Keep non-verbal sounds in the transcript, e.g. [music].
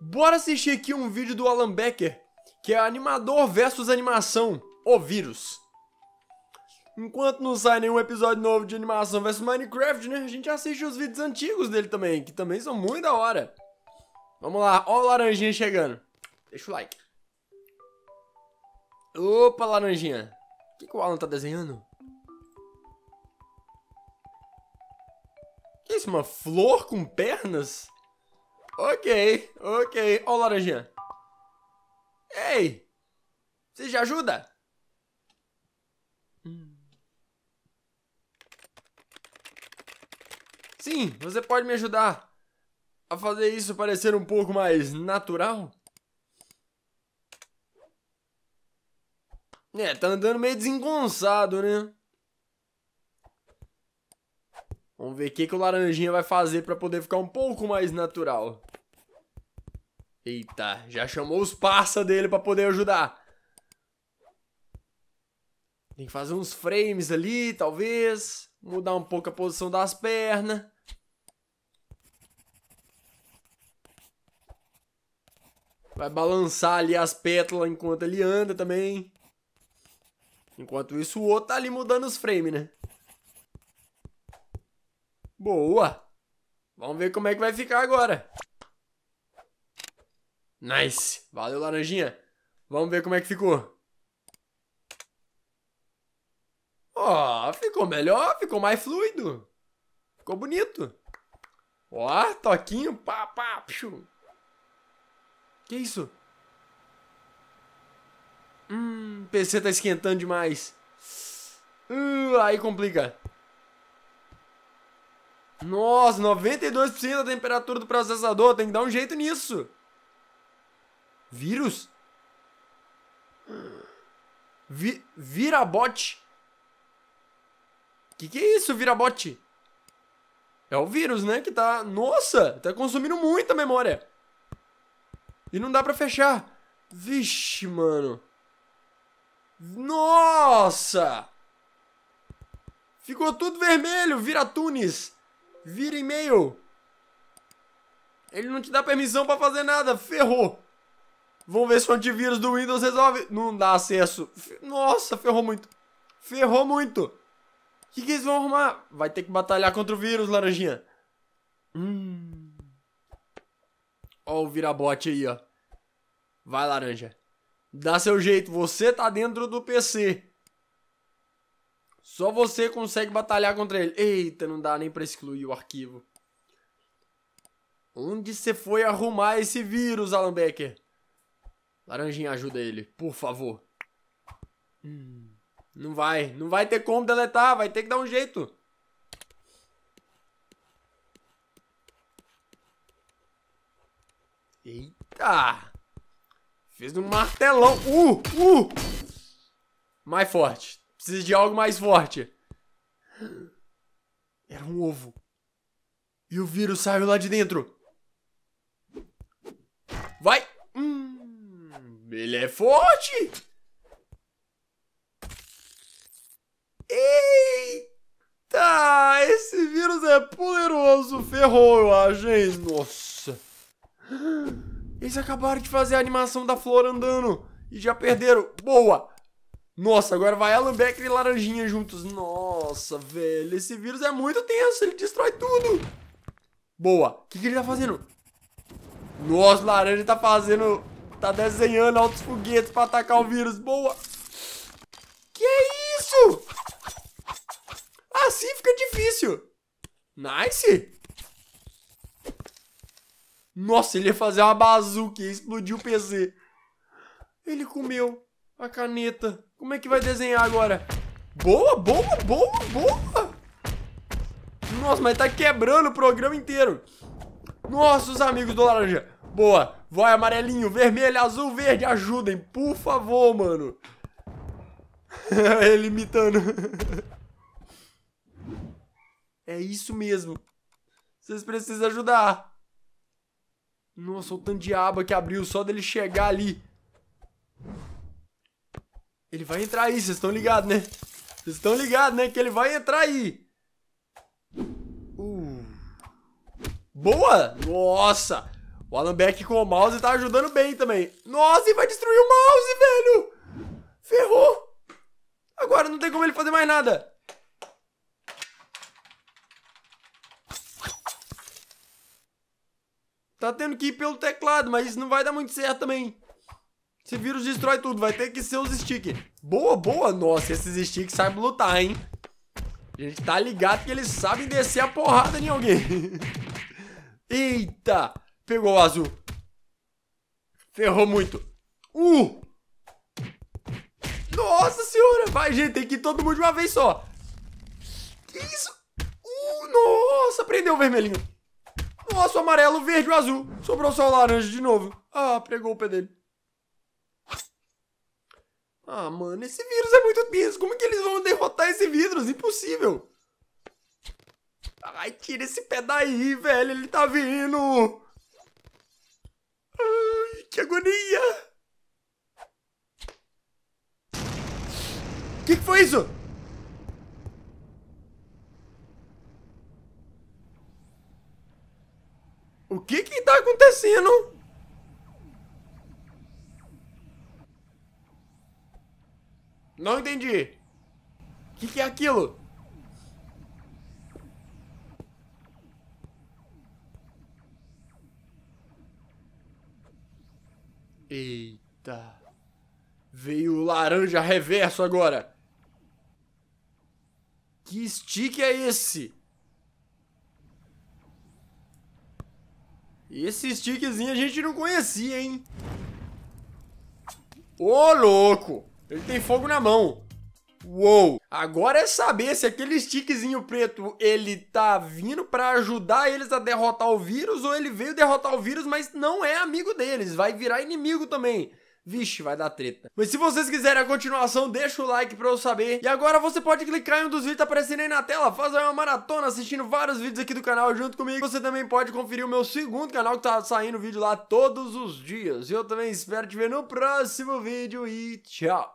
Bora assistir aqui um vídeo do Alan Becker, que é animador versus animação, o vírus. Enquanto não sai nenhum episódio novo de animação versus Minecraft, né, a gente assiste os vídeos antigos dele também, que também são muito da hora. Vamos lá, ó o laranjinha chegando. Deixa o like. Opa, laranjinha. O que, que o Alan tá desenhando? Que isso, uma flor com pernas? Ok, ok. Ó o laranjinha. Ei! Você já ajuda? Sim, você pode me ajudar a fazer isso parecer um pouco mais natural? É, tá andando meio desengonçado, né? Vamos ver o que, que o laranjinha vai fazer para poder ficar um pouco mais natural. Eita, já chamou os passa dele pra poder ajudar. Tem que fazer uns frames ali, talvez. Mudar um pouco a posição das pernas. Vai balançar ali as pétalas enquanto ele anda também. Enquanto isso, o outro tá ali mudando os frames, né? Boa! Vamos ver como é que vai ficar agora. Nice. Valeu, laranjinha. Vamos ver como é que ficou. Ó, oh, ficou melhor, ficou mais fluido. Ficou bonito. Ó, oh, toquinho, pá, pá, pshu. Que isso? Hum, o PC tá esquentando demais. Uh, aí complica. Nossa, 92% da temperatura do processador, tem que dar um jeito nisso. Vírus? Vi virabote? Que que é isso, Virabot? É o vírus, né? Que tá... Nossa! Tá consumindo muita memória. E não dá pra fechar. Vixe, mano. Nossa! Ficou tudo vermelho. Vira Tunis. Vira e-mail. Ele não te dá permissão pra fazer nada. Ferrou. Vamos ver se o antivírus do Windows resolve. Não dá acesso. Nossa, ferrou muito. Ferrou muito. O que, que eles vão arrumar? Vai ter que batalhar contra o vírus, laranjinha. Hum. Ó o virabote aí, ó. Vai, laranja. Dá seu jeito. Você tá dentro do PC. Só você consegue batalhar contra ele. Eita, não dá nem pra excluir o arquivo. Onde você foi arrumar esse vírus, Alan Becker? Laranjinha, ajuda ele, por favor. Hum. Não vai, não vai ter como deletar, vai ter que dar um jeito. Eita! Fez um martelão. Uh! Uh! Mais forte. precisa de algo mais forte. Era um ovo. E o vírus saiu lá de dentro. Vai! Ele é forte! Eita! Esse vírus é poderoso! Ferrou, eu acho, hein? Nossa! Eles acabaram de fazer a animação da flor andando e já perderam. Boa! Nossa, agora vai Alan Becker e Laranjinha juntos. Nossa, velho, esse vírus é muito tenso, ele destrói tudo. Boa. O que, que ele tá fazendo? Nossa, Laranja tá fazendo Tá desenhando altos foguetes pra atacar o vírus. Boa! Que é isso? Assim fica difícil. Nice! Nossa, ele ia fazer uma bazuca e explodiu o PC. Ele comeu a caneta. Como é que vai desenhar agora? Boa, boa, boa, boa! Nossa, mas tá quebrando o programa inteiro. Nossa, os amigos do Laranja. Boa. Vai, amarelinho, vermelho, azul, verde, ajudem, por favor, mano. [laughs] Ele imitando. é isso mesmo. Vocês precisam ajudar. Nossa, o tanto de aba que abriu só dele chegar ali. Ele vai entrar aí, vocês estão ligados, né? Vocês estão ligados, né? Que ele vai entrar aí. Uh. Boa! Nossa! O Alan Beck com o mouse tá ajudando bem também. Nossa, e vai destruir o mouse, velho! Ferrou! Agora não tem como ele fazer mais nada. Tá tendo que ir pelo teclado, mas isso não vai dar muito certo também. Esse vírus destrói tudo, vai ter que ser os sticks. Boa, boa. Nossa, esses sticks sabem lutar, hein? A gente tá ligado que eles sabem descer a porrada em alguém. [laughs] Eita! Pegou o azul. Ferrou muito. Uh! Nossa senhora! Vai, gente, tem que ir todo mundo de uma vez só. Que isso? Uh, nossa! Prendeu o vermelhinho. Nossa, o amarelo, o verde e o azul. Sobrou só o laranja de novo. Ah, pregou o pé dele. Ah, mano, esse vírus é muito tenso. Como é que eles vão derrotar esse vírus? Impossível. Ai, tira esse pé daí, velho. Ele tá vindo. Que agonia! Que que foi isso? O que que tá acontecendo? Não entendi. O que que é aquilo? Eita. Veio o laranja reverso agora. Que stick é esse? Esse stickzinho a gente não conhecia, hein? Ô, louco! Ele tem fogo na mão. Uou! Agora é saber se aquele stickzinho preto ele tá vindo para ajudar eles a derrotar o vírus ou ele veio derrotar o vírus, mas não é amigo deles, vai virar inimigo também. Vixe, vai dar treta. Mas se vocês quiserem a continuação, deixa o like pra eu saber. E agora você pode clicar em um dos vídeos que tá aparecendo aí na tela, fazer uma maratona assistindo vários vídeos aqui do canal junto comigo. Você também pode conferir o meu segundo canal que tá saindo vídeo lá todos os dias. E eu também espero te ver no próximo vídeo e tchau.